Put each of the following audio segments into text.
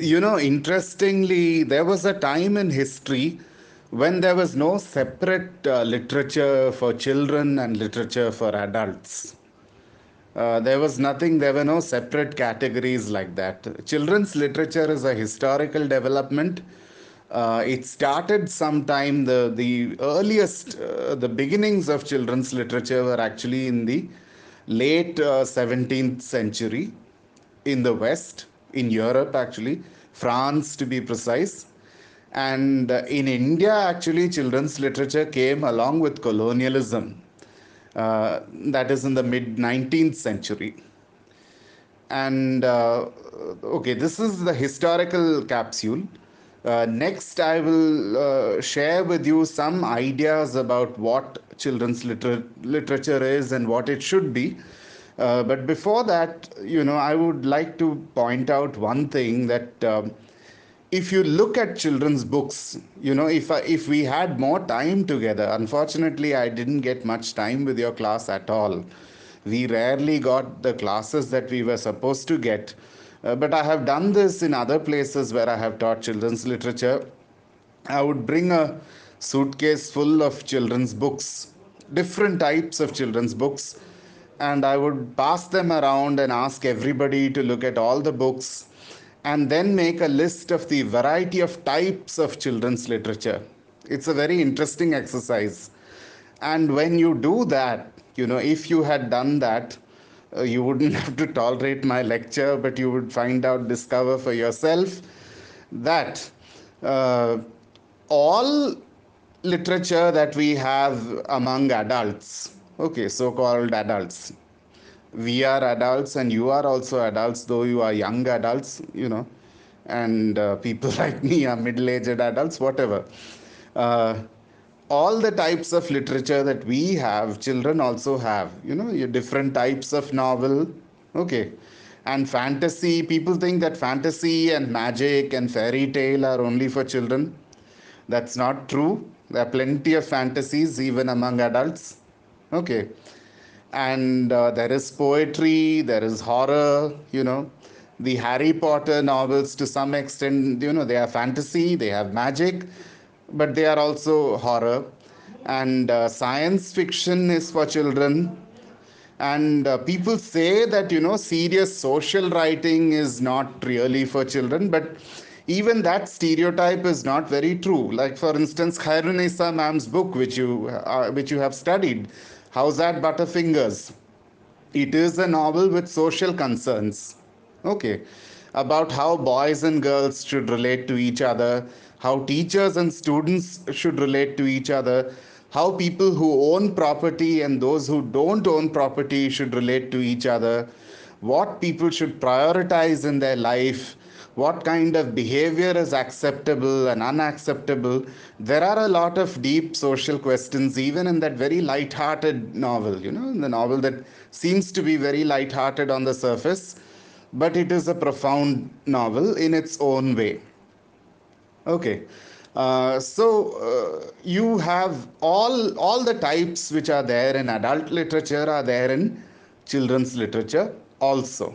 You know, interestingly, there was a time in history when there was no separate uh, literature for children and literature for adults. Uh, there was nothing, there were no separate categories like that. Children's literature is a historical development. Uh, it started sometime, the, the earliest, uh, the beginnings of children's literature were actually in the late 17th uh, century in the West in Europe actually, France to be precise. And uh, in India, actually, children's literature came along with colonialism. Uh, that is in the mid 19th century. And uh, okay, this is the historical capsule. Uh, next, I will uh, share with you some ideas about what children's liter- literature is and what it should be uh, but before that, you know, I would like to point out one thing that um, if you look at children's books, you know, if I, if we had more time together, unfortunately, I didn't get much time with your class at all. We rarely got the classes that we were supposed to get. Uh, but I have done this in other places where I have taught children's literature. I would bring a suitcase full of children's books, different types of children's books and I would pass them around and ask everybody to look at all the books and then make a list of the variety of types of children's literature. It's a very interesting exercise. And when you do that, you know, if you had done that, uh, you wouldn't have to tolerate my lecture, but you would find out, discover for yourself that uh, all literature that we have among adults okay so called adults we are adults and you are also adults though you are young adults you know and uh, people like me are middle aged adults whatever uh, all the types of literature that we have children also have you know your different types of novel okay and fantasy people think that fantasy and magic and fairy tale are only for children that's not true there are plenty of fantasies even among adults Okay. And uh, there is poetry, there is horror, you know. The Harry Potter novels, to some extent, you know, they are fantasy, they have magic, but they are also horror. And uh, science fiction is for children. And uh, people say that, you know, serious social writing is not really for children, but even that stereotype is not very true. Like, for instance, Khairunisa ma'am's book, which you, uh, which you have studied, How's that, Butterfingers? It is a novel with social concerns. Okay. About how boys and girls should relate to each other, how teachers and students should relate to each other, how people who own property and those who don't own property should relate to each other, what people should prioritize in their life, what kind of behavior is acceptable and unacceptable. There are a lot of deep social questions, even in that very light-hearted novel, you know, the novel that seems to be very light-hearted on the surface, but it is a profound novel in its own way. Okay. Uh, so uh, you have all all the types which are there in adult literature are there in children's literature also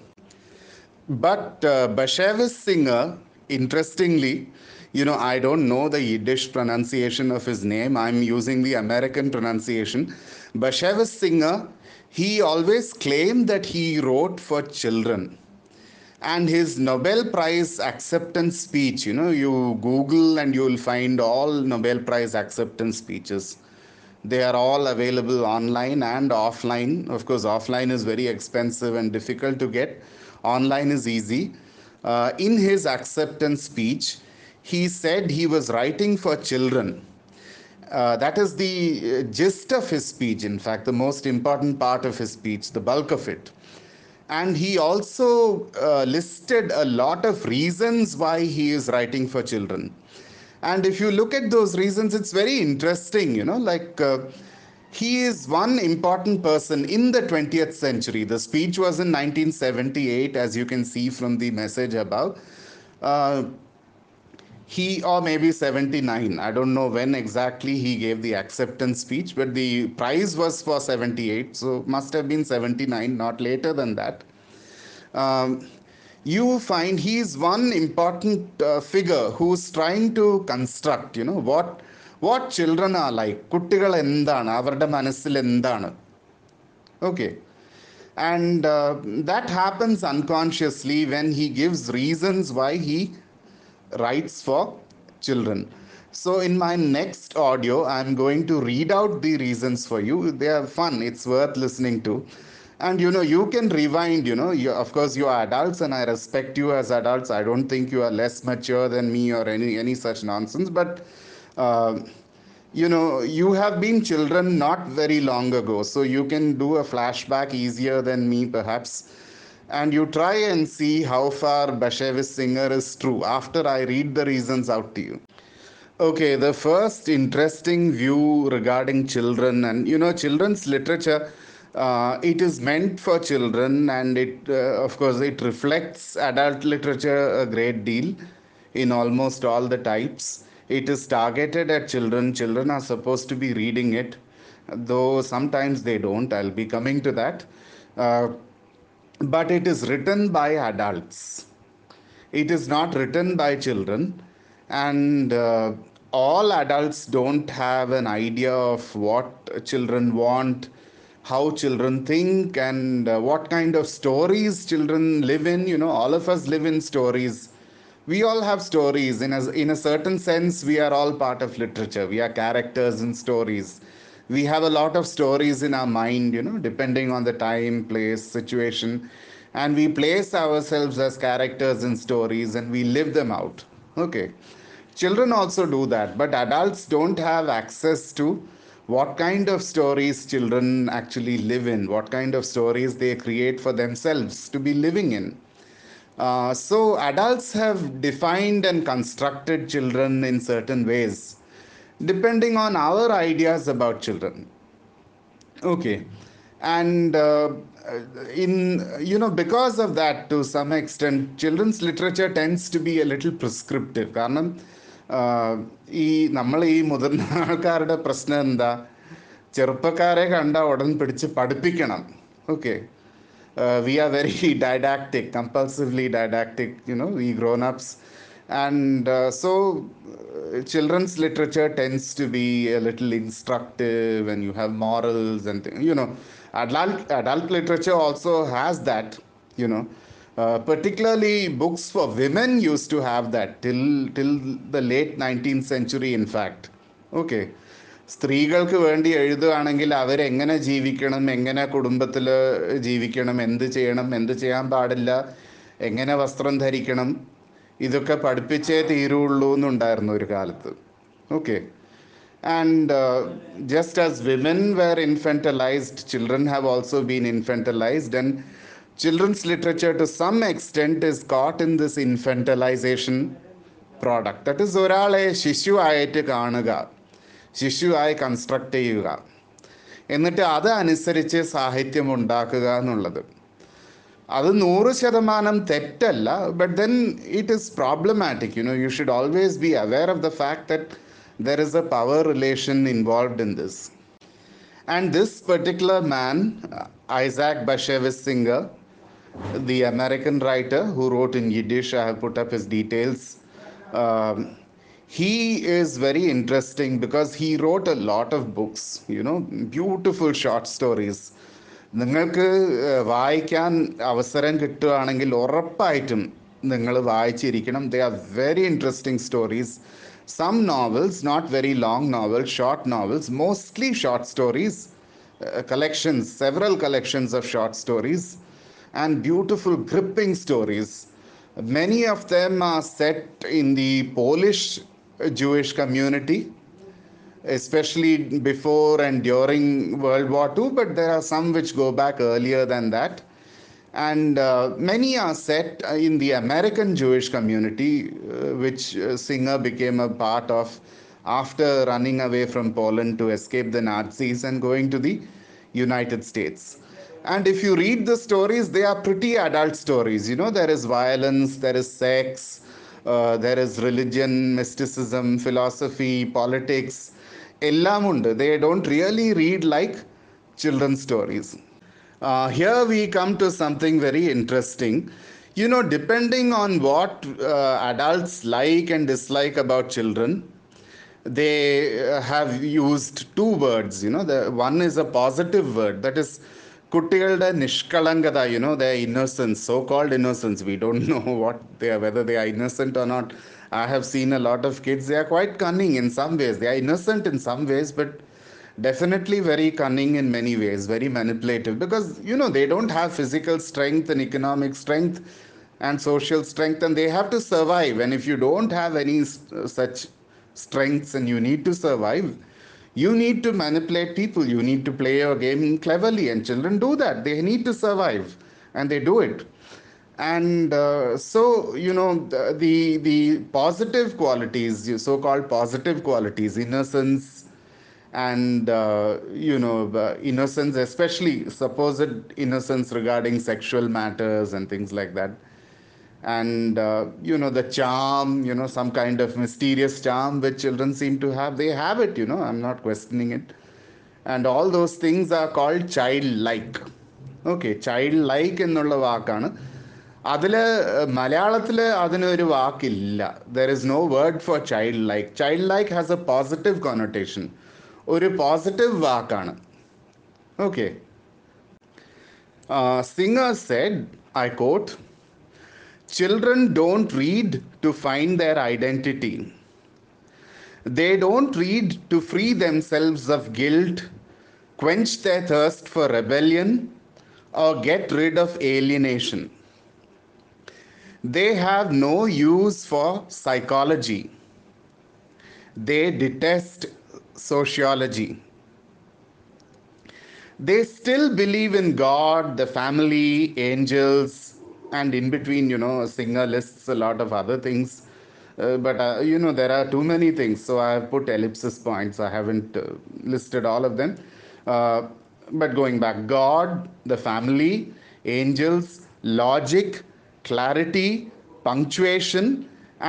but uh, Bashevis Singer, interestingly, you know, I don't know the Yiddish pronunciation of his name. I'm using the American pronunciation. Bashevis Singer, he always claimed that he wrote for children. And his Nobel Prize acceptance speech, you know, you Google and you'll find all Nobel Prize acceptance speeches they are all available online and offline of course offline is very expensive and difficult to get online is easy uh, in his acceptance speech he said he was writing for children uh, that is the uh, gist of his speech in fact the most important part of his speech the bulk of it and he also uh, listed a lot of reasons why he is writing for children and if you look at those reasons, it's very interesting, you know, like. Uh, he is one important person in the 20th century. The speech was in 1978, as you can see from the message above. Uh, he, or maybe 79, I don't know when exactly he gave the acceptance speech, but the prize was for 78, so must have been 79, not later than that. Um, you find he is one important uh, figure who's trying to construct, you know, what what children are like. കുട്ടികൾ എന്താണ് അവരുടെ മനസ്സിൽ എന്താണ് Okay, and uh, that happens unconsciously when he gives reasons why he writes for children. So, in my next audio, I'm going to read out the reasons for you. They are fun, it's worth listening to and you know you can rewind you know you, of course you are adults and i respect you as adults i don't think you are less mature than me or any any such nonsense but uh, you know you have been children not very long ago so you can do a flashback easier than me perhaps and you try and see how far Bashevis Singer is true after I read the reasons out to you. Okay, the first interesting view regarding children and you know children's literature uh, it is meant for children and it uh, of course it reflects adult literature a great deal in almost all the types it is targeted at children children are supposed to be reading it though sometimes they don't i'll be coming to that uh, but it is written by adults it is not written by children and uh, all adults don't have an idea of what children want how children think and uh, what kind of stories children live in you know all of us live in stories we all have stories in a, in a certain sense we are all part of literature we are characters in stories we have a lot of stories in our mind you know depending on the time place situation and we place ourselves as characters in stories and we live them out okay children also do that but adults don't have access to what kind of stories children actually live in, what kind of stories they create for themselves to be living in. Uh, so, adults have defined and constructed children in certain ways, depending on our ideas about children. Okay. And uh, in, you know, because of that, to some extent, children's literature tends to be a little prescriptive. Karanam, ഈ നമ്മൾ ഈ മുതിർന്ന ആൾക്കാരുടെ പ്രശ്നം എന്താ ചെറുപ്പക്കാരെ കണ്ട ഉടൻ പിടിച്ച് പഠിപ്പിക്കണം okay we are very grown ups and uh, so uh, children's literature tends to be a little instructive and you have morals and you know adult adult literature also has that you know particularly books for women use to have that till till the late nineteen 19th century in fact സ്ത്രീകൾക്ക് വേണ്ടി എഴുതുകയാണെങ്കിൽ അവരെങ്ങനെ ജീവിക്കണം എങ്ങനെ കുടുംബത്തിൽ ജീവിക്കണം എന്ത് ചെയ്യണം എന്ത് ചെയ്യാൻ പാടില്ല എങ്ങനെ വസ്ത്രം ധരിക്കണം ഇതൊക്കെ പഠിപ്പിച്ചേ തീരുള്ളൂ എന്നുണ്ടായിരുന്നു ഒരു കാലത്ത് okay and just as women were infantilised children have also been infantilised and Children's literature, to some extent, is caught in this infantilization product. That is, ഒരാളെ ശിശുവായിട്ട് കാണുക ശിശുവായി കൺസ്ട്രക്റ്റ് ചെയ്യുക എന്നിട്ട് അത് അനുസരിച്ച് സാഹിത്യം ഉണ്ടാക്കുക എന്നുള്ളത് അത് നൂറ് ശതമാനം തെറ്റല്ല but then it is problematic you know you should always be aware of the fact that there is a power relation involved in this and this particular man Isaac Bashevis Singer the American writer who wrote in Yiddish. I have put up his details. Um, he is very interesting because he wrote a lot of books, you know, beautiful short stories. നിങ്ങൾക്ക് വായിക്കാൻ അവസരം കിട്ടുകയാണെങ്കിൽ ഉറപ്പായിട്ടും നിങ്ങൾ വായിച്ചിരിക്കണം they are very interesting stories some novels not very long novel short novels mostly short stories collections several collections of short stories and beautiful, gripping stories. Many of them are set in the Polish uh, Jewish community, especially before and during World War II, but there are some which go back earlier than that. And uh, many are set uh, in the American Jewish community, uh, which uh, Singer became a part of after running away from Poland to escape the Nazis and going to the United States and if you read the stories they are pretty adult stories you know there is violence there is sex uh, there is religion mysticism philosophy politics they don't really read like children's stories uh, here we come to something very interesting you know depending on what uh, adults like and dislike about children they uh, have used two words you know the one is a positive word that is you know, their innocence, so-called innocence. We don't know no they are, whether they are innocent or not I have seen a lot of kids they are quite cunning in some ways they are innocent in some ways but definitely very cunning in many ways, very manipulative because you know they don't have physical strength and economic strength and social strength, and they have to survive. And if you don't have any such strengths and you need to survive, you need to manipulate people. You need to play your game cleverly, and children do that. They need to survive, and they do it. And uh, so, you know, the, the, positive qualities, so-called positive qualities, innocence, and uh, you know, innocence, especially supposed innocence regarding sexual matters and things like that and uh, you know the charm you know some kind of mysterious charm which children seem to have they have it you know i'm not questioning it and all those things are called childlike okay childlike എന്നുള്ള വാക്കാണ് അതിൽ മലയാളത്തിൽ അതിനൊരു വാക്കില്ല there is no word for childlike childlike has a positive connotation ഒരു positive വാക്കാണ് okay Singer said I quote Children don't read to find their identity. They don't read to free themselves of guilt, quench their thirst for rebellion, or get rid of alienation. They have no use for psychology. They detest sociology. They still believe in God, the family, angels, and in between you know singer lists a lot of other things uh, but uh, you know there are too many things so i have put ellipsis points i haven't uh, listed all of them uh, but going back god the family angels logic clarity punctuation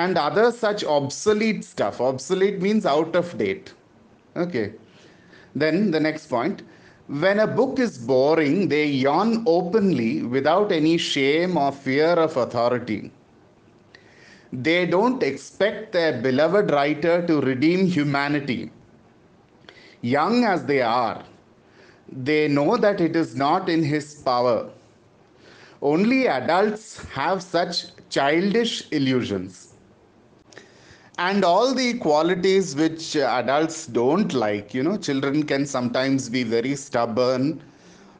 and other such obsolete stuff obsolete means out of date okay then the next point when a book is boring, they yawn openly without any shame or fear of authority. They don't expect their beloved writer to redeem humanity. Young as they are, they know that it is not in his power. Only adults have such childish illusions and all the qualities which uh, adults don't like you know children can sometimes be very stubborn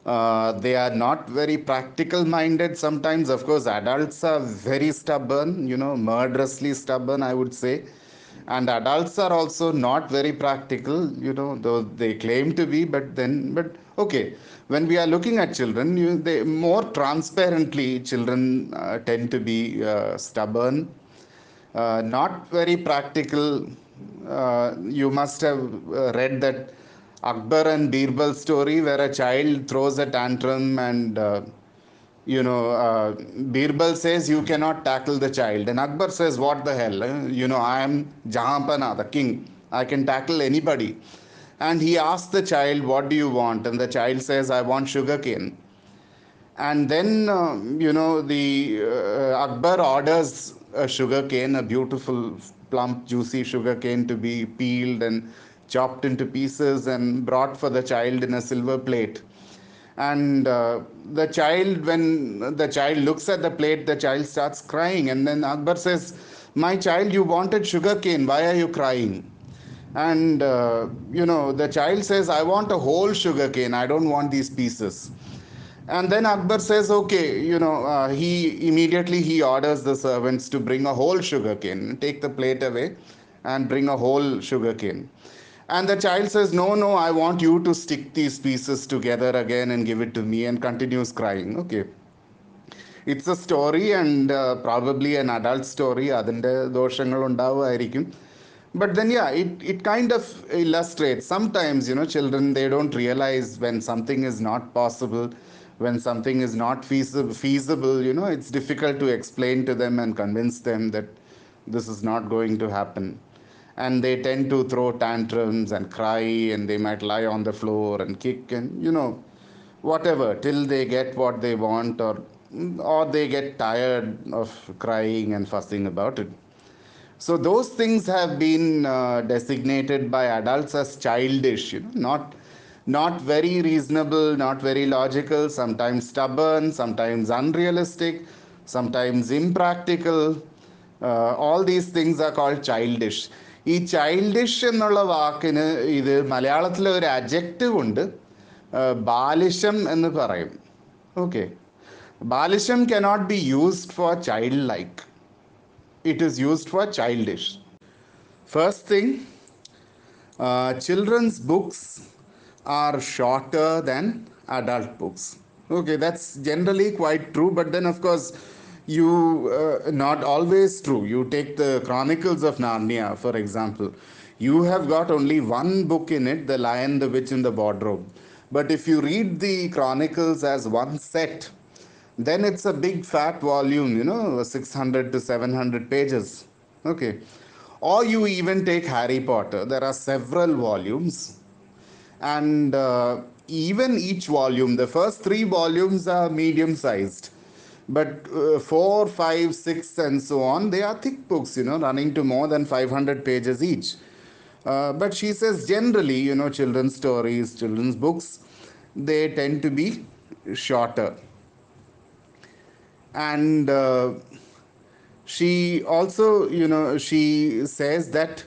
uh, they are not very practical minded sometimes of course adults are very stubborn you know murderously stubborn i would say and adults are also not very practical you know though they claim to be but then but okay when we are looking at children you, they more transparently children uh, tend to be uh, stubborn uh, not very practical. Uh, you must have uh, read that Akbar and Birbal story where a child throws a tantrum and uh, you know uh, Birbal says you cannot tackle the child and Akbar says what the hell uh, you know I am Jahampana, the king I can tackle anybody and he asks the child what do you want and the child says I want sugar cane and then uh, you know the uh, Akbar orders a sugar cane, a beautiful, plump, juicy sugar cane to be peeled and chopped into pieces and brought for the child in a silver plate. And uh, the child, when the child looks at the plate, the child starts crying. And then Akbar says, My child, you wanted sugar cane. Why are you crying? And, uh, you know, the child says, I want a whole sugar cane. I don't want these pieces. And then Akbar says, okay, you know, uh, he immediately he orders the servants to bring a whole sugar cane, take the plate away and bring a whole sugar cane. And the child says, no, no, I want you to stick these pieces together again and give it to me and continues crying. Okay. it's a story and probably an adult story അതിൻ്റെ but then yeah, it it kind of illustrates sometimes you know children they don't realize when something is not possible when something is not feasible, feasible, you know, it's difficult to explain to them and convince them that this is not going to happen. And they tend to throw tantrums and cry, and they might lie on the floor and kick, and you know, whatever, till they get what they want, or or they get tired of crying and fussing about it. So those things have been uh, designated by adults as childish, you know, not not very reasonable, not very logical, sometimes stubborn, sometimes unrealistic, sometimes impractical. Uh, all these things are called childish. ഈ childish എന്നുള്ള വാക്കിന് ഇത് മലയാളത്തിലെ ഒരു adjective ഉണ്ട് ബാലിശം എന്ന് പറയും ഓക്കെ ബാലിശം cannot be used for childlike it is used for childish first thing children's books are shorter than adult books. Okay, that's generally quite true, but then of course, you uh, not always true. You take the Chronicles of Narnia, for example. You have got only one book in it, The Lion, the Witch, and the Wardrobe. But if you read the Chronicles as one set, then it's a big fat volume, you know, 600 to 700 pages. Okay. Or you even take Harry Potter, there are several volumes and uh, even each volume the first three volumes are medium sized but uh, four five six and so on they are thick books you know running to more than 500 pages each uh, but she says generally you know children's stories children's books they tend to be shorter and uh, she also you know she says that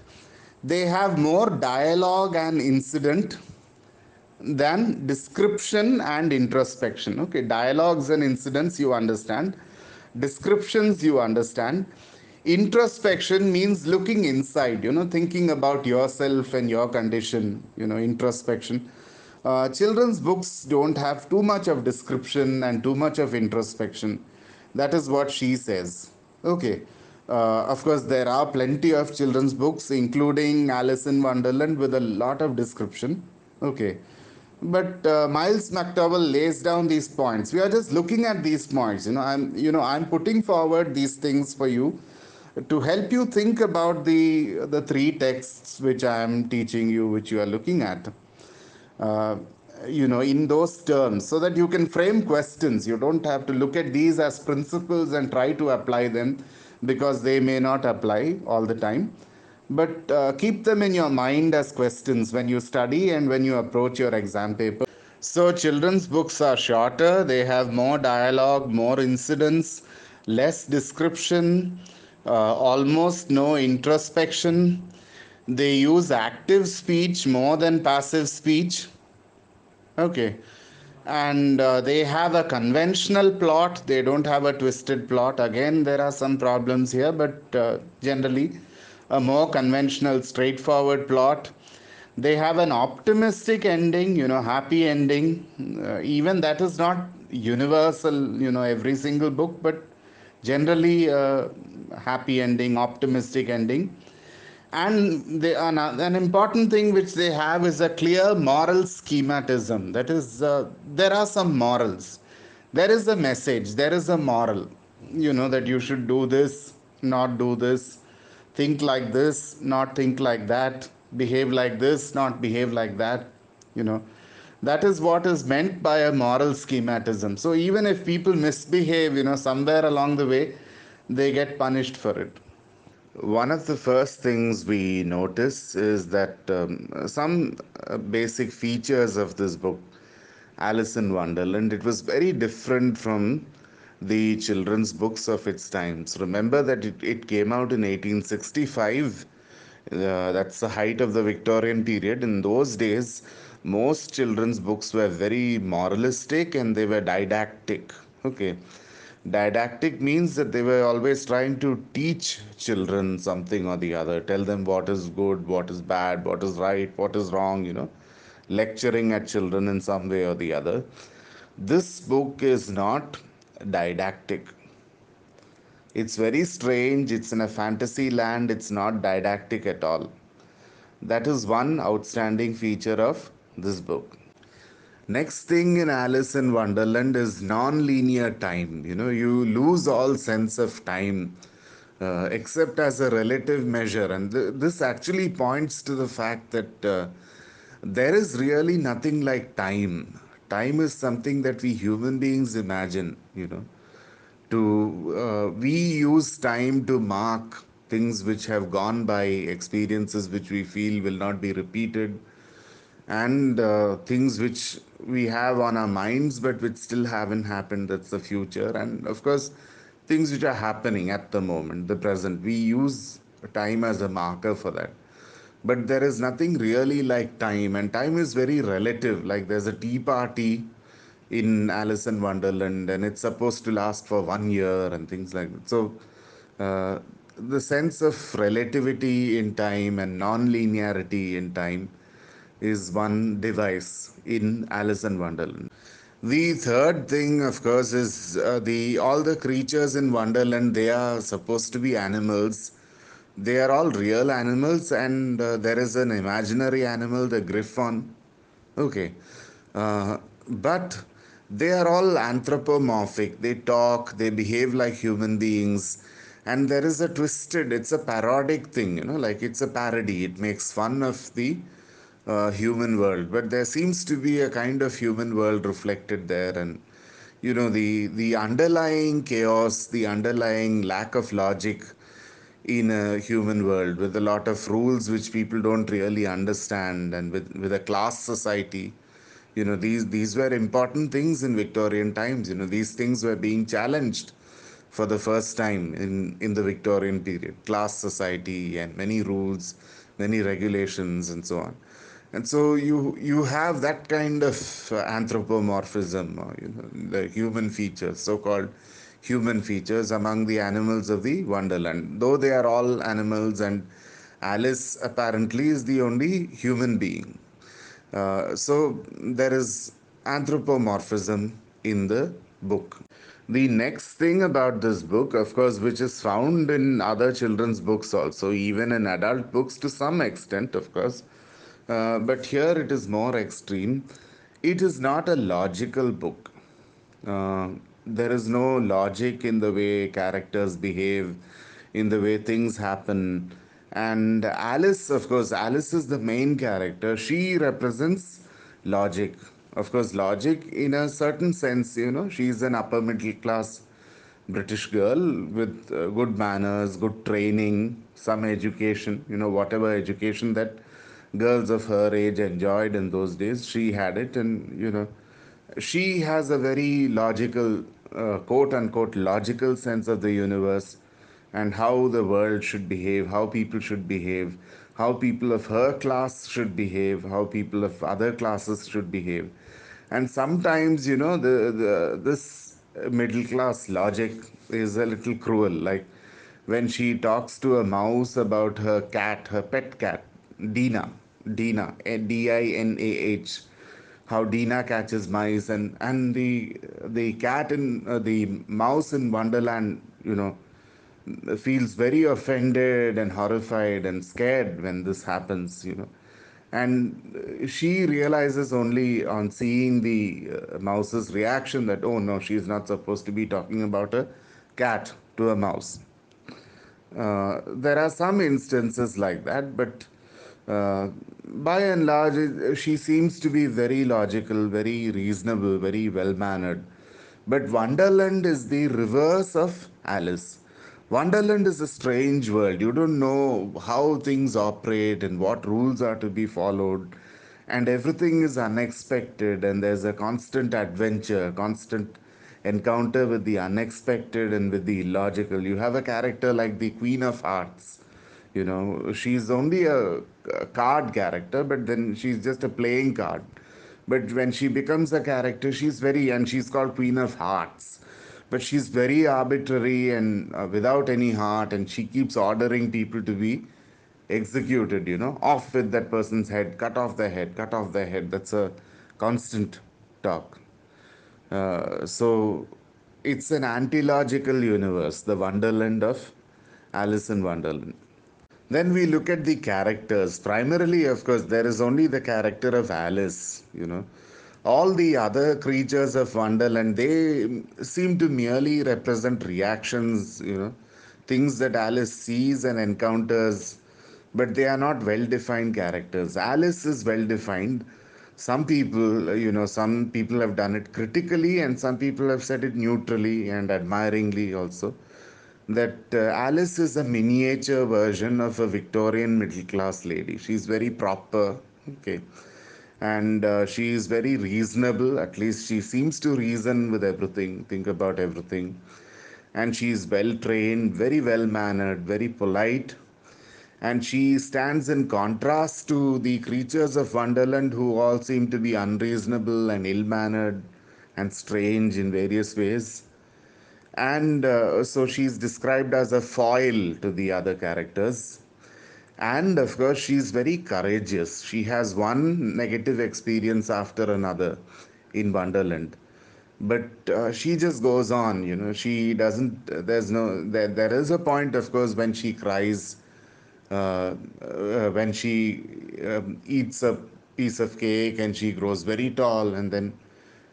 they have more dialogue and incident then description and introspection okay dialogues and incidents you understand descriptions you understand introspection means looking inside you know thinking about yourself and your condition you know introspection uh, children's books don't have too much of description and too much of introspection that is what she says okay uh, of course there are plenty of children's books including alice in wonderland with a lot of description okay but uh, Miles McDowell lays down these points. We are just looking at these points. You know, I'm you know I'm putting forward these things for you to help you think about the the three texts which I am teaching you, which you are looking at. Uh, you know, in those terms, so that you can frame questions. You don't have to look at these as principles and try to apply them because they may not apply all the time but uh, keep them in your mind as questions when you study and when you approach your exam paper. So, children's books are shorter, they have more dialogue, more incidents, less description, uh, almost no introspection. They use active speech more than passive speech. Okay. And uh, they have a conventional plot, they don't have a twisted plot. Again, there are some problems here, but uh, generally, a more conventional, straightforward plot. They have an optimistic ending, you know, happy ending. Uh, even that is not universal, you know, every single book, but generally uh, happy ending, optimistic ending. And they, an, an important thing which they have is a clear moral schematism. That is, uh, there are some morals. There is a message, there is a moral, you know, that you should do this, not do this think like this, not think like that, behave like this, not behave like that, you know. That is what is meant by a moral schematism. So even if people misbehave, you know, somewhere along the way, they get punished for it. One of the first things we notice is that um, some uh, basic features of this book, Alice in Wonderland, it was very different from the children's books of its times. Remember that it, it came out in 1865. Uh, that's the height of the Victorian period. In those days, most children's books were very moralistic and they were didactic. Okay. Didactic means that they were always trying to teach children something or the other, tell them what is good, what is bad, what is right, what is wrong, you know, lecturing at children in some way or the other. This book is not didactic. It's very strange, it's in a fantasy land, it's not didactic at all. That is one outstanding feature of this book. Next thing in Alice in Wonderland is non linear time. You know, you lose all sense of time uh, except as a relative measure. And th- this actually points to the fact that uh, there is really nothing like time time is something that we human beings imagine you know to uh, we use time to mark things which have gone by experiences which we feel will not be repeated and uh, things which we have on our minds but which still haven't happened that's the future and of course things which are happening at the moment the present we use time as a marker for that but there is nothing really like time and time is very relative like there's a tea party in alice in wonderland and it's supposed to last for one year and things like that so uh, the sense of relativity in time and non-linearity in time is one device in alice in wonderland the third thing of course is uh, the all the creatures in wonderland they are supposed to be animals they are all real animals and uh, there is an imaginary animal the griffon okay uh, but they are all anthropomorphic they talk they behave like human beings and there is a twisted it's a parodic thing you know like it's a parody it makes fun of the uh, human world but there seems to be a kind of human world reflected there and you know the the underlying chaos the underlying lack of logic in a human world with a lot of rules which people don't really understand and with, with a class society you know these these were important things in victorian times you know these things were being challenged for the first time in in the victorian period class society and many rules many regulations and so on and so you you have that kind of uh, anthropomorphism uh, you know the human features so called human features among the animals of the Wonderland, though they are all animals, and Alice apparently is the only human being. Uh, so there is anthropomorphism in the book. The next thing about this book, of course, which is found in other children's books also, even in adult books to some extent, of course, uh, but here it is more extreme. It is not a logical book. Uh, there is no logic in the way characters behave, in the way things happen. And Alice, of course, Alice is the main character. She represents logic. Of course, logic in a certain sense, you know, she's an upper middle class British girl with uh, good manners, good training, some education, you know, whatever education that girls of her age enjoyed in those days, she had it. And, you know, she has a very logical uh, quote unquote logical sense of the universe and how the world should behave, how people should behave, how people of her class should behave, how people of other classes should behave. And sometimes, you know, the, the this middle class logic is a little cruel. Like when she talks to a mouse about her cat, her pet cat, Dina, Dina, eh, D I N A H how Dina catches mice and and the the cat in uh, the mouse in Wonderland, you know, feels very offended and horrified and scared when this happens, you know. And she realizes only on seeing the uh, mouse's reaction that oh no, she's not supposed to be talking about a cat to a mouse. Uh, there are some instances like that, but uh, by and large, she seems to be very logical, very reasonable, very well mannered. But Wonderland is the reverse of Alice. Wonderland is a strange world. You don't know how things operate and what rules are to be followed. And everything is unexpected, and there's a constant adventure, constant encounter with the unexpected and with the illogical. You have a character like the Queen of Hearts you know she's only a, a card character but then she's just a playing card but when she becomes a character she's very and she's called queen of hearts but she's very arbitrary and uh, without any heart and she keeps ordering people to be executed you know off with that person's head cut off their head cut off their head that's a constant talk uh, so it's an anti-logical universe the wonderland of alice in wonderland then we look at the characters. Primarily, of course, there is only the character of Alice, you know. All the other creatures of Wonderland, they seem to merely represent reactions, you know, things that Alice sees and encounters, but they are not well defined characters. Alice is well defined. Some people, you know, some people have done it critically and some people have said it neutrally and admiringly also that uh, Alice is a miniature version of a Victorian middle class lady. She's very proper, okay, and uh, she is very reasonable. At least she seems to reason with everything, think about everything, and she is well trained, very well mannered, very polite. And she stands in contrast to the creatures of Wonderland who all seem to be unreasonable and ill mannered and strange in various ways and uh, so she's described as a foil to the other characters and of course she's very courageous she has one negative experience after another in wonderland but uh, she just goes on you know she doesn't there's no there, there is a point of course when she cries uh, uh when she um, eats a piece of cake and she grows very tall and then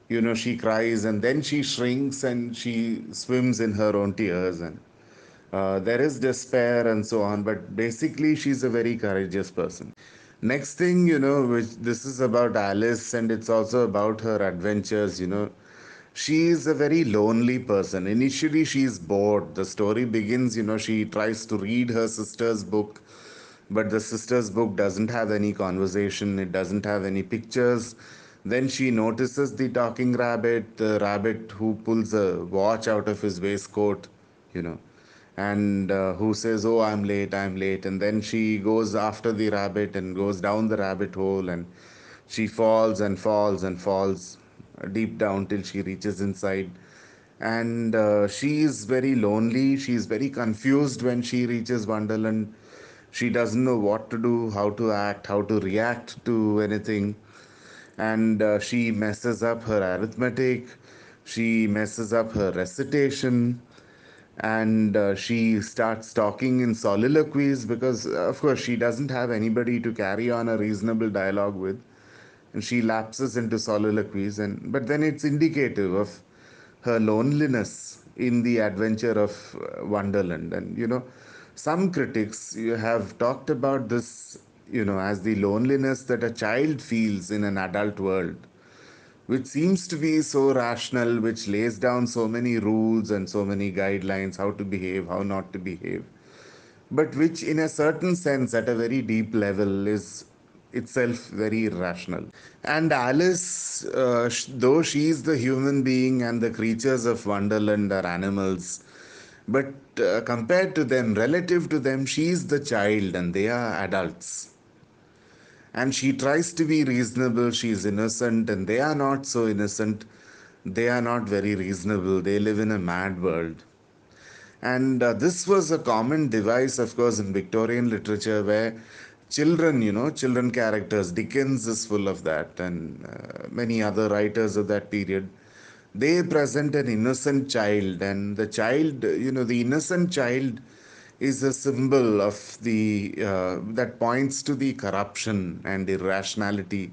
you know she cries and then she shrinks and she swims in her own tears and uh, there is despair and so on but basically she's a very courageous person next thing you know which this is about alice and it's also about her adventures you know she is a very lonely person initially she's bored the story begins you know she tries to read her sister's book but the sister's book doesn't have any conversation it doesn't have any pictures then she notices the talking rabbit, the rabbit who pulls a watch out of his waistcoat, you know, and uh, who says, Oh, I'm late, I'm late. And then she goes after the rabbit and goes down the rabbit hole and she falls and falls and falls deep down till she reaches inside and uh, she is very lonely she is very confused when she reaches wonderland she doesn't know what to do how to act how to react to anything and uh, she messes up her arithmetic, she messes up her recitation, and uh, she starts talking in soliloquies because, uh, of course, she doesn't have anybody to carry on a reasonable dialogue with, and she lapses into soliloquies. And but then it's indicative of her loneliness in the adventure of uh, Wonderland, and you know. Some critics have talked about this you know, as the loneliness that a child feels in an adult world, which seems to be so rational, which lays down so many rules and so many guidelines how to behave, how not to behave, but which, in a certain sense, at a very deep level, is itself very irrational. And Alice, uh, though she is the human being and the creatures of Wonderland are animals, but uh, compared to them, relative to them, she is the child and they are adults and she tries to be reasonable She is innocent and they are not so innocent they are not very reasonable they live in a mad world and uh, this was a common device of course in victorian literature where children you know children characters dickens is full of that and uh, many other writers of that period they present an innocent child and the child you know the innocent child is a symbol of the uh, that points to the corruption and irrationality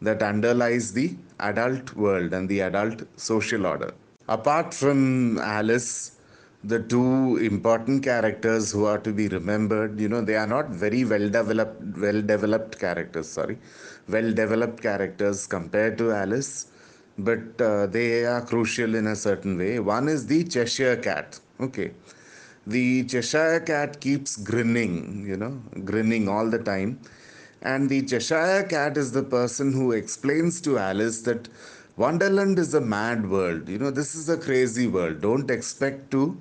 that underlies the adult world and the adult social order. Apart from Alice, the two important characters who are to be remembered, you know, they are not very well developed, well developed characters. Sorry, well developed characters compared to Alice, but uh, they are crucial in a certain way. One is the Cheshire Cat. Okay the Cheshire cat keeps grinning, you know, grinning all the time. And the Cheshire cat is the person who explains to Alice that Wonderland is a mad world. You know, this is a crazy world. Don't expect to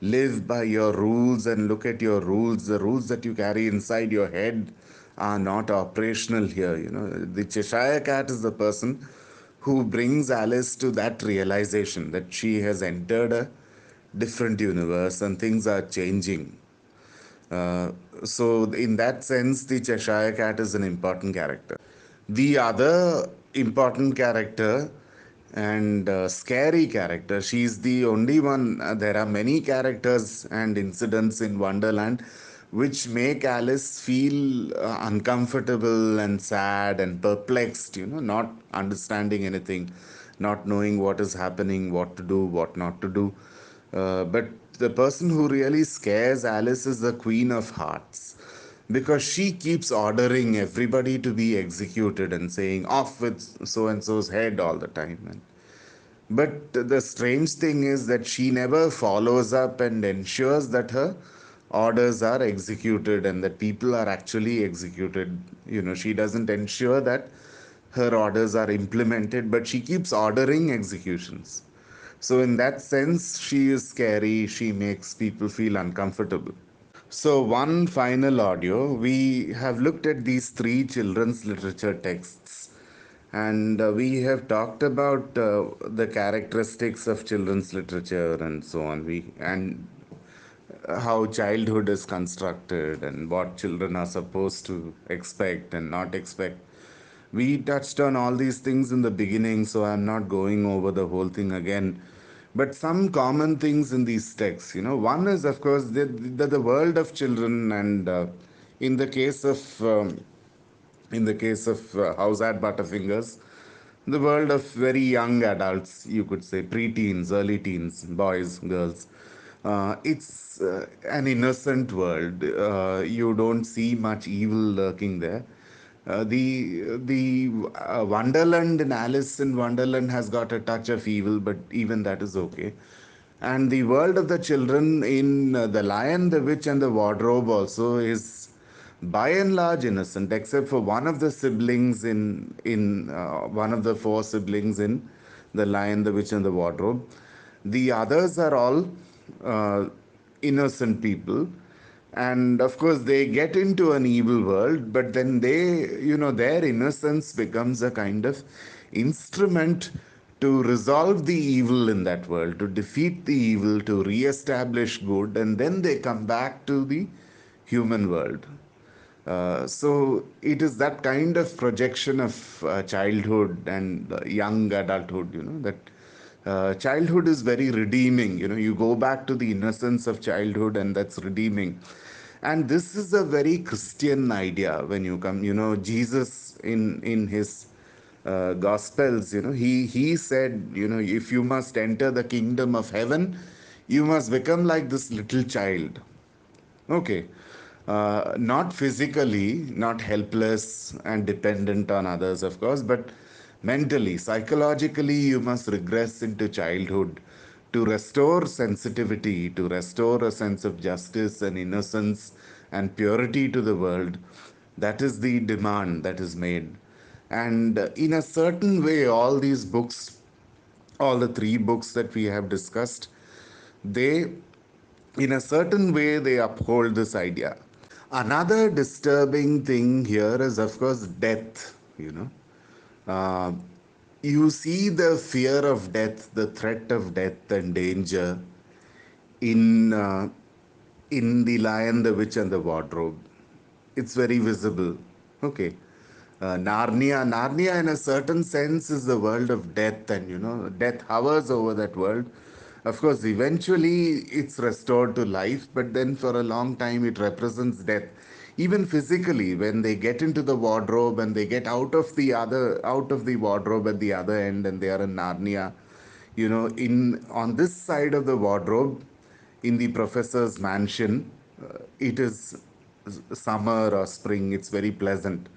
live by your rules and look at your rules. The rules that you carry inside your head are not operational here. You know, the Cheshire cat is the person who brings Alice to that realization that she has entered a different universe and things are changing. Uh, so, in that sense, the Cheshire Cat is an important character. The other important character and uh, scary character, she's the only one. Uh, there are many characters and incidents in Wonderland which make Alice feel uh, uncomfortable and sad and perplexed, you know, not understanding anything, not knowing what is happening, what to do, what not to do uh, but the person who really scares Alice is the Queen of Hearts because she keeps ordering everybody to be executed and saying off with so and so's head all the time. And, but the strange thing is that she never follows up and ensures that her orders are executed and that people are actually executed. You know, she doesn't ensure that her orders are implemented, but she keeps ordering executions. So, in that sense, she is scary, she makes people feel uncomfortable. So, one final audio we have looked at these three children's literature texts and uh, we have talked about uh, the characteristics of children's literature and so on we and uh, how childhood is constructed and what children are supposed to expect and not expect we touched on all these things in the beginning, so I'm not going over the whole thing again. But some common things in these texts, you know, one is, of course, the, the, the world of children, and uh, in the case of um, in the case of uh, Housead Butterfingers, the world of very young adults, you could say pre-teens, early teens, boys, girls. Uh, it's uh, an innocent world. Uh, you don't see much evil lurking there. Uh, the the uh, Wonderland in Alice in Wonderland has got a touch of evil, but even that is okay. And the world of the children in uh, The Lion, the Witch, and the Wardrobe also is by and large innocent, except for one of the siblings in in uh, one of the four siblings in The Lion, the Witch, and the Wardrobe. The others are all uh, innocent people and of course they get into an evil world but then they you know their innocence becomes a kind of instrument to resolve the evil in that world to defeat the evil to re-establish good and then they come back to the human world uh, so it is that kind of projection of uh, childhood and young adulthood you know that uh, childhood is very redeeming you know you go back to the innocence of childhood and that's redeeming and this is a very christian idea when you come you know jesus in in his uh, gospels you know he he said you know if you must enter the kingdom of heaven you must become like this little child okay uh, not physically not helpless and dependent on others of course but mentally, psychologically, you must regress into childhood to restore sensitivity, to restore a sense of justice and innocence and purity to the world. That is the demand that is made. And in a certain way, all these books, all the three books that we have discussed, they, in a certain way, they uphold this idea. Another disturbing thing here is, of course, death, you know uh, you see the fear of death, the threat of death and danger in uh, in the Lion, the Witch, and the Wardrobe. It's very visible. Okay. Uh, Narnia, Narnia, in a certain sense, is the world of death, and you know, death hovers over that world. Of course, eventually it's restored to life, but then for a long time it represents death even physically when they get into the wardrobe and they get out of the other out of the wardrobe at the other end and they are in narnia you know in on this side of the wardrobe in the professor's mansion uh, it is summer or spring it's very pleasant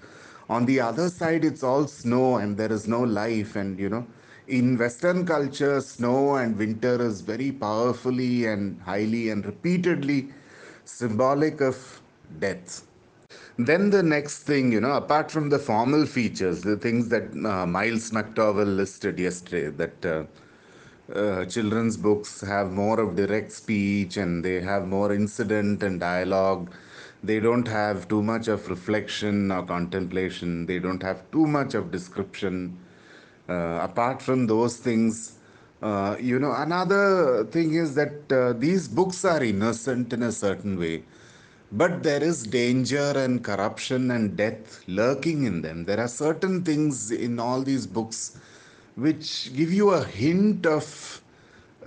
on the other side it's all snow and there is no life and you know in western culture snow and winter is very powerfully and highly and repeatedly symbolic of deaths then the next thing you know apart from the formal features the things that uh, miles McTowell listed yesterday that uh, uh, children's books have more of direct speech and they have more incident and dialogue they don't have too much of reflection or contemplation they don't have too much of description uh, apart from those things uh, you know another thing is that uh, these books are innocent in a certain way but there is danger and corruption and death lurking in them. There are certain things in all these books which give you a hint of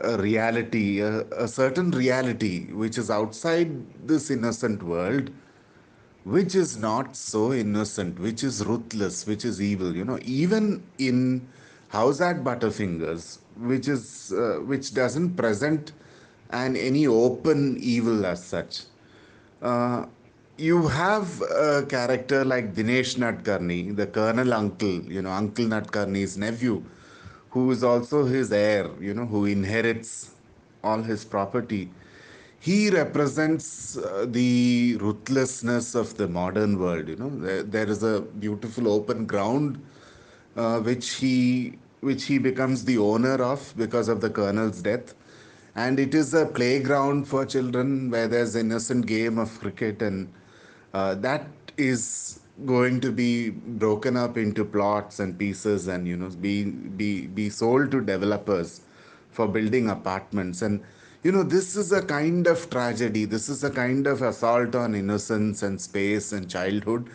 a reality, a, a certain reality which is outside this innocent world, which is not so innocent, which is ruthless, which is evil. You know, even in How's That Butterfingers, which is uh, which doesn't present an any open evil as such uh, you have a character like Dinesh Natkarni, the Colonel Uncle, you know, Uncle Natkarni's nephew, who is also his heir, you know, who inherits all his property. He represents uh, the ruthlessness of the modern world, you know. there, there is a beautiful open ground uh, which he which he becomes the owner of because of the colonel's death and it is a playground for children where there's an innocent game of cricket and uh, that is going to be broken up into plots and pieces and you know be be be sold to developers for building apartments and you know this is a kind of tragedy this is a kind of assault on innocence and space and childhood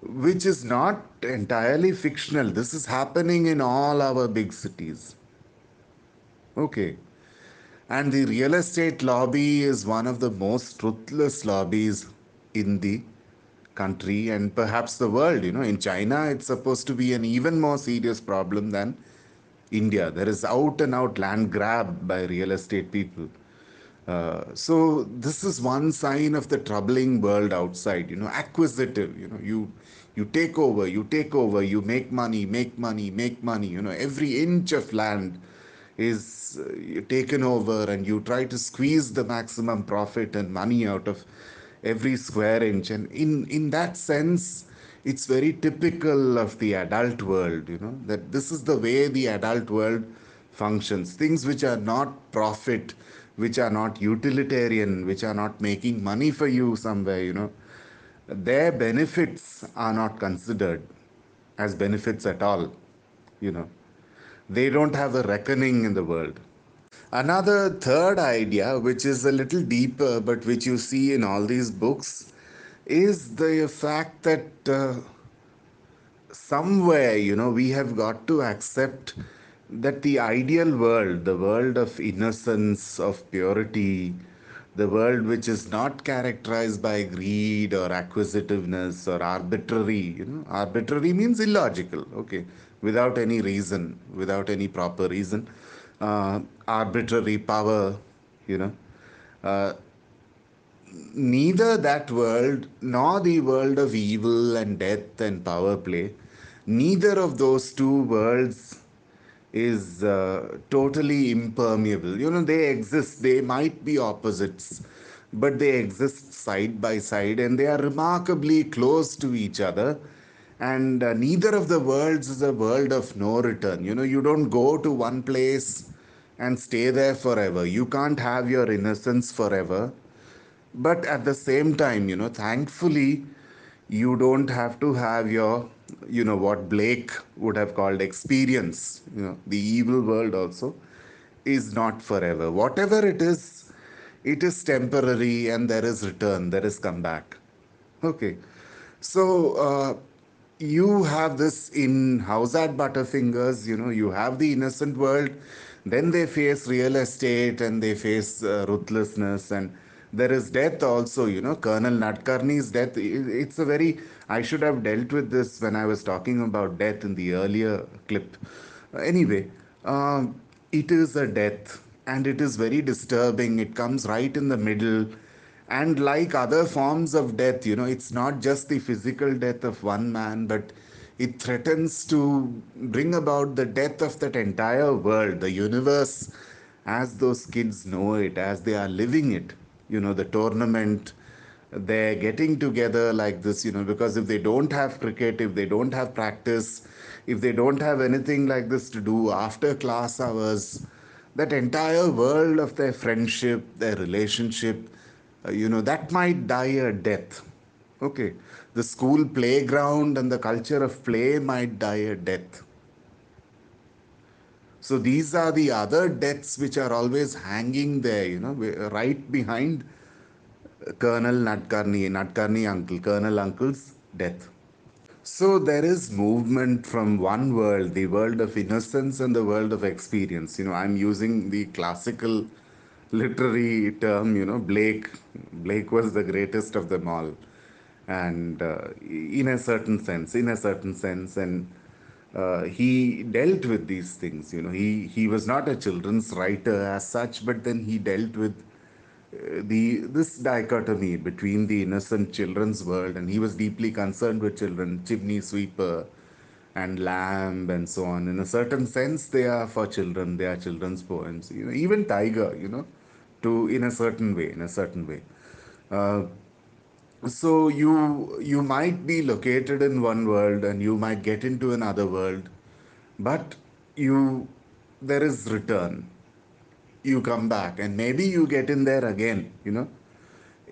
which is not entirely fictional this is happening in all our big cities okay and the real estate lobby is one of the most ruthless lobbies in the country and perhaps the world. You know, in China, it's supposed to be an even more serious problem than India. There is out and out land grab by real estate people. Uh, so this is one sign of the troubling world outside you know acquisitive you know you you take over you take over you make money make money make money you know every inch of land is uh, taken over and you try to squeeze the maximum profit and money out of every square inch and in in that sense it's very typical of the adult world you know that this is the way the adult world functions things which are not profit which are not utilitarian which are not making money for you somewhere you know their benefits are not considered as benefits at all you know they don't have a reckoning in the world. Another third idea, which is a little deeper, but which you see in all these books, is the fact that uh, somewhere, you know, we have got to accept that the ideal world, the world of innocence, of purity, the world which is not characterized by greed or acquisitiveness or arbitrary, you know, arbitrary means illogical, okay, without any reason, without any proper reason, uh, arbitrary power, you know. Uh, neither that world nor the world of evil and death and power play, neither of those two worlds is uh, totally impermeable. You know, they exist, they might be opposites, but they exist side by side and they are remarkably close to each other and uh, neither of the worlds is a world of no return you know you don't go to one place and stay there forever you can't have your innocence forever but at the same time you know thankfully you don't have to have your you know what blake would have called experience you know the evil world also is not forever whatever it is it is temporary and there is return there is comeback okay so uh, you have this in House at Butterfingers, you know, you have the innocent world, then they face real estate and they face uh, ruthlessness and there is death also, you know, Colonel natkarni's death. It's a very, I should have dealt with this when I was talking about death in the earlier clip. Anyway, um, it is a death and it is very disturbing. It comes right in the middle and like other forms of death you know it's not just the physical death of one man but it threatens to bring about the death of that entire world the universe as those kids know it as they are living it you know the tournament they're getting together like this you know because if they don't have cricket if they don't have practice if they don't have anything like this to do after class hours that entire world of their friendship their relationship uh, you know, that might die a death. Okay. The school playground and the culture of play might die a death. So these are the other deaths which are always hanging there, you know, right behind uh, Colonel Natkarni, Natkarni uncle, Colonel uncle's death. So there is movement from one world, the world of innocence and the world of experience. You know, I'm using the classical literary term, you know, Blake Blake was the greatest of them all, and uh, in a certain sense, in a certain sense, and uh, he dealt with these things. You know, he he was not a children's writer as such, but then he dealt with uh, the this dichotomy between the innocent children's world, and he was deeply concerned with children, chimney sweeper. And lamb and so on. In a certain sense, they are for children. They are children's poems. You know, even tiger. You know, to in a certain way in a certain way uh, so you you might be located in one world and you might get into another world but you there is return you come back and maybe you get in there again you know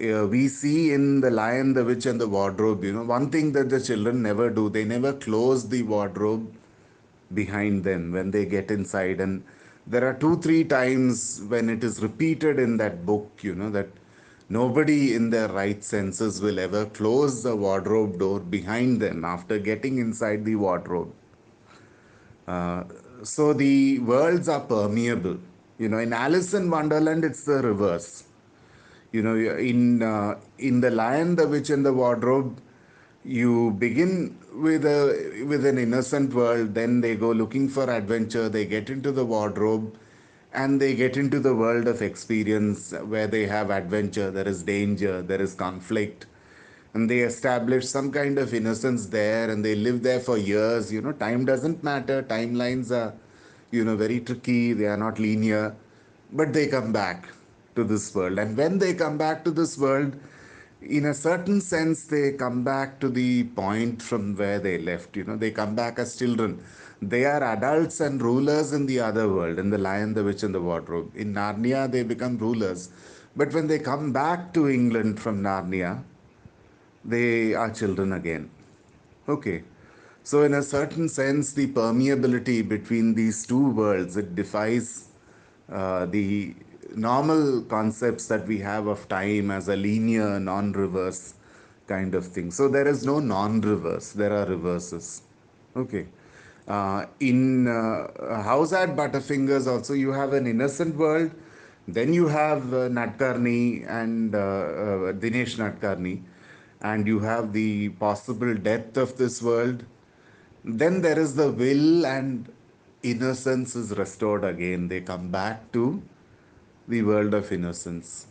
uh, we see in the lion the witch and the wardrobe you know one thing that the children never do they never close the wardrobe behind them when they get inside and there are two, three times when it is repeated in that book, you know, that nobody in their right senses will ever close the wardrobe door behind them after getting inside the wardrobe. Uh, so the worlds are permeable. You know, in Alice in Wonderland, it's the reverse. You know, in uh, in the Lion, the Witch, and the Wardrobe, you begin with a with an innocent world then they go looking for adventure they get into the wardrobe and they get into the world of experience where they have adventure there is danger there is conflict and they establish some kind of innocence there and they live there for years you know time doesn't matter timelines are you know very tricky they are not linear but they come back to this world and when they come back to this world in a certain sense, they come back to the point from where they left. You know, they come back as children. They are adults and rulers in the other world, in The Lion, the Witch, and the Wardrobe. In Narnia, they become rulers. But when they come back to England from Narnia, they are children again. Okay. So, in a certain sense, the permeability between these two worlds it defies uh, the normal concepts that we have of time as a linear, non reverse kind of thing. So there is no non reverse, there are reverses. Okay. Uh, in uh, House at Butterfingers, also, you have an innocent world. Then you have uh, Natkarni and uh, uh Dinesh Natkarni, and you have the possible death of this world. Then there is the will, and innocence is restored again. They come back to the world of innocence.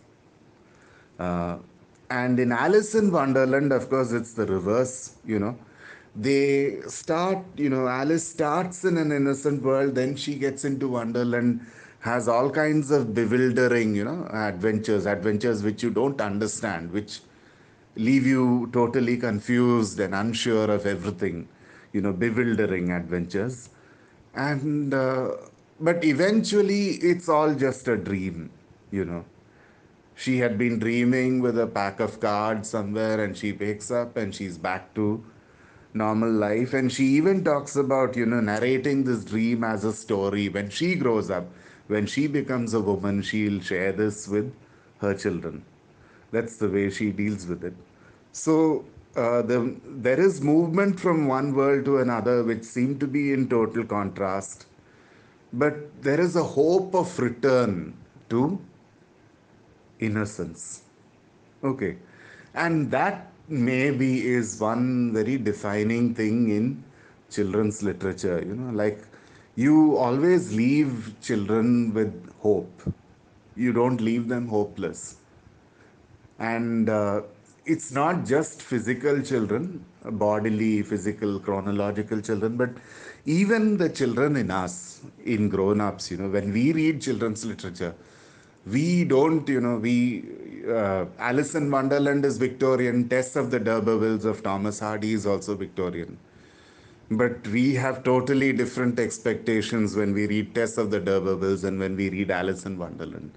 Uh, and in Alice in Wonderland, of course, it's the reverse, you know. They start, you know, Alice starts in an innocent world, then she gets into Wonderland, has all kinds of bewildering, you know, adventures, adventures which you don't understand, which leave you totally confused and unsure of everything, you know, bewildering adventures. And uh, but eventually it's all just a dream you know she had been dreaming with a pack of cards somewhere and she wakes up and she's back to normal life and she even talks about you know narrating this dream as a story when she grows up when she becomes a woman she'll share this with her children that's the way she deals with it so uh, the, there is movement from one world to another which seem to be in total contrast but there is a hope of return to innocence. Okay. And that maybe is one very defining thing in children's literature. You know, like you always leave children with hope, you don't leave them hopeless. And uh, it's not just physical children, bodily, physical, chronological children, but even the children in us, in grown ups, you know, when we read children's literature, we don't, you know, we, uh, Alice in Wonderland is Victorian, Tess of the D'Urbervilles of Thomas Hardy is also Victorian. But we have totally different expectations when we read Tess of the D'Urbervilles and when we read Alice in Wonderland.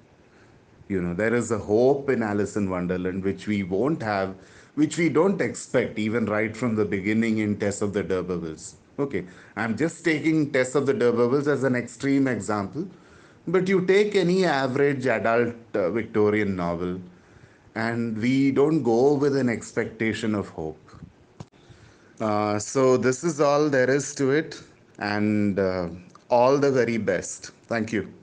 You know, there is a hope in Alice in Wonderland which we won't have, which we don't expect even right from the beginning in Tess of the D'Urbervilles. Okay, I'm just taking tests of the dirt bubbles as an extreme example, but you take any average adult uh, Victorian novel, and we don't go with an expectation of hope. Uh, so, this is all there is to it, and uh, all the very best. Thank you.